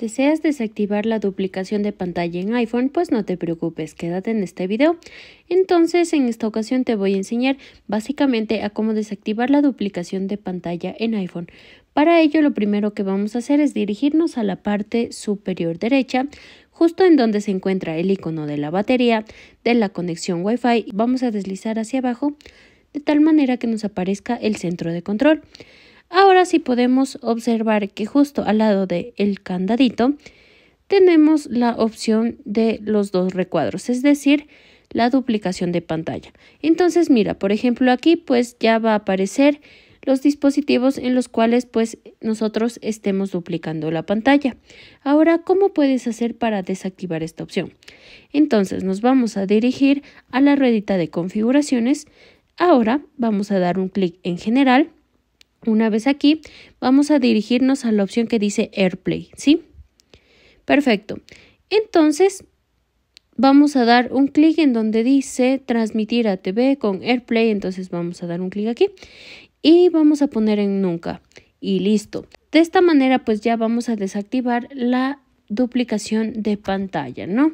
¿Deseas desactivar la duplicación de pantalla en iPhone? Pues no te preocupes, quédate en este video. Entonces, en esta ocasión te voy a enseñar básicamente a cómo desactivar la duplicación de pantalla en iPhone. Para ello, lo primero que vamos a hacer es dirigirnos a la parte superior derecha, justo en donde se encuentra el icono de la batería, de la conexión Wi-Fi. Vamos a deslizar hacia abajo, de tal manera que nos aparezca el centro de control. Ahora sí podemos observar que justo al lado del candadito tenemos la opción de los dos recuadros, es decir, la duplicación de pantalla. Entonces, mira, por ejemplo, aquí pues ya va a aparecer los dispositivos en los cuales pues nosotros estemos duplicando la pantalla. Ahora, ¿cómo puedes hacer para desactivar esta opción? Entonces nos vamos a dirigir a la ruedita de configuraciones. Ahora vamos a dar un clic en general una vez aquí, vamos a dirigirnos a la opción que dice AirPlay, ¿sí? Perfecto. Entonces, vamos a dar un clic en donde dice transmitir a TV con AirPlay, entonces vamos a dar un clic aquí y vamos a poner en nunca y listo. De esta manera pues ya vamos a desactivar la duplicación de pantalla, ¿no?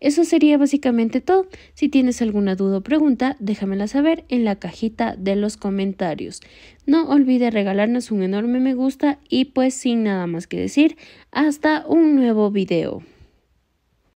Eso sería básicamente todo. Si tienes alguna duda o pregunta, déjamela saber en la cajita de los comentarios. No olvides regalarnos un enorme me gusta y pues sin nada más que decir, hasta un nuevo video.